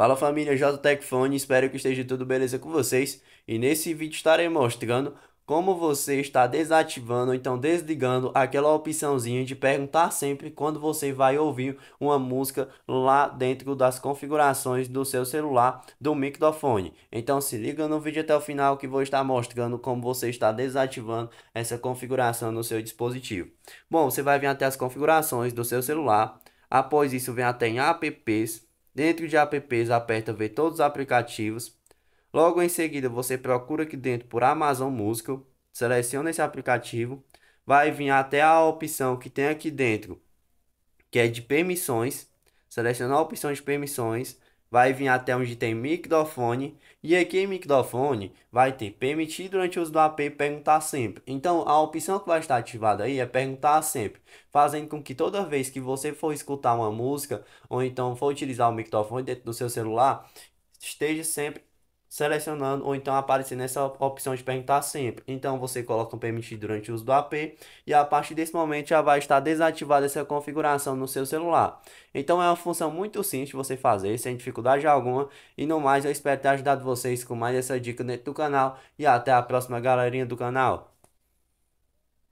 Fala família JTEC Fone, espero que esteja tudo beleza com vocês e nesse vídeo estarei mostrando como você está desativando ou então desligando aquela opçãozinha de perguntar sempre quando você vai ouvir uma música lá dentro das configurações do seu celular do microfone. Então se liga no vídeo até o final que vou estar mostrando como você está desativando essa configuração no seu dispositivo. Bom, você vai vir até as configurações do seu celular, após isso vem até em apps, Dentro de apps, aperta ver todos os aplicativos. Logo em seguida, você procura aqui dentro por Amazon Music. Seleciona esse aplicativo. Vai vir até a opção que tem aqui dentro, que é de permissões. Seleciona a opção de permissões vai vir até onde tem microfone e aqui em microfone vai ter permitir durante o uso do app perguntar sempre. Então a opção que vai estar ativada aí é perguntar sempre, fazendo com que toda vez que você for escutar uma música ou então for utilizar o microfone dentro do seu celular, esteja sempre selecionando ou então aparecendo essa opção de perguntar sempre. Então você coloca um permitir durante o uso do AP e a partir desse momento já vai estar desativada essa configuração no seu celular. Então é uma função muito simples de você fazer, sem dificuldade alguma. E no mais, eu espero ter ajudado vocês com mais essa dica dentro do canal e até a próxima galerinha do canal.